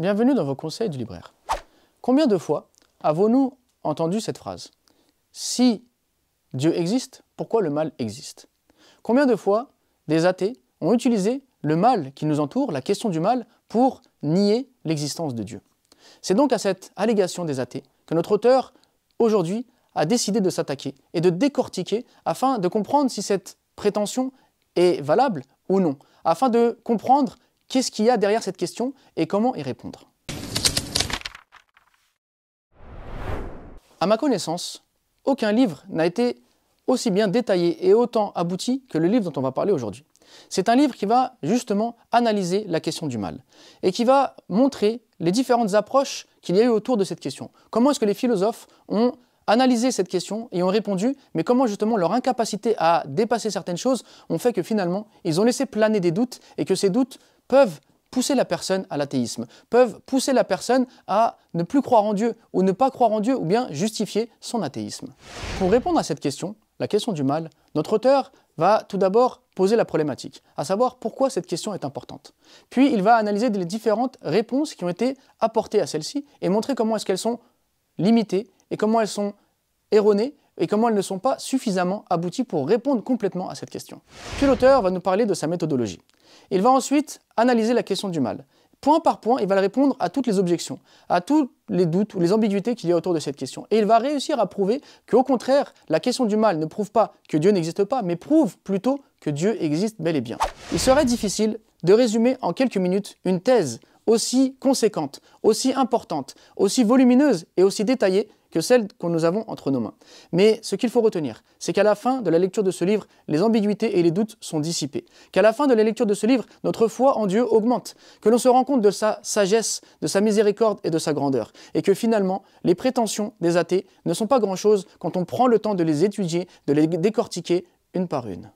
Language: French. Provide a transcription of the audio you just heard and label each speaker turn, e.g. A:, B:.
A: Bienvenue dans vos conseils du libraire. Combien de fois avons-nous entendu cette phrase Si Dieu existe, pourquoi le mal existe Combien de fois des athées ont utilisé le mal qui nous entoure, la question du mal, pour nier l'existence de Dieu C'est donc à cette allégation des athées que notre auteur, aujourd'hui, a décidé de s'attaquer et de décortiquer afin de comprendre si cette prétention est valable ou non, afin de comprendre Qu'est-ce qu'il y a derrière cette question et comment y répondre À ma connaissance, aucun livre n'a été aussi bien détaillé et autant abouti que le livre dont on va parler aujourd'hui. C'est un livre qui va justement analyser la question du mal et qui va montrer les différentes approches qu'il y a eu autour de cette question. Comment est-ce que les philosophes ont analysé cette question et ont répondu, mais comment justement leur incapacité à dépasser certaines choses ont fait que finalement ils ont laissé planer des doutes et que ces doutes peuvent pousser la personne à l'athéisme, peuvent pousser la personne à ne plus croire en Dieu ou ne pas croire en Dieu ou bien justifier son athéisme. Pour répondre à cette question, la question du mal, notre auteur va tout d'abord poser la problématique, à savoir pourquoi cette question est importante. Puis il va analyser les différentes réponses qui ont été apportées à celle-ci et montrer comment est-ce qu'elles sont limitées et comment elles sont erronées et comment elles ne sont pas suffisamment abouties pour répondre complètement à cette question. Puis l'auteur va nous parler de sa méthodologie. Il va ensuite analyser la question du mal. Point par point, il va répondre à toutes les objections, à tous les doutes ou les ambiguïtés qu'il y a autour de cette question. Et il va réussir à prouver qu'au contraire, la question du mal ne prouve pas que Dieu n'existe pas, mais prouve plutôt que Dieu existe bel et bien. Il serait difficile de résumer en quelques minutes une thèse aussi conséquente, aussi importante, aussi volumineuse et aussi détaillée que celle que nous avons entre nos mains. Mais ce qu'il faut retenir, c'est qu'à la fin de la lecture de ce livre, les ambiguïtés et les doutes sont dissipés. Qu'à la fin de la lecture de ce livre, notre foi en Dieu augmente, que l'on se rend compte de sa sagesse, de sa miséricorde et de sa grandeur, et que finalement, les prétentions des athées ne sont pas grand-chose quand on prend le temps de les étudier, de les décortiquer une par une.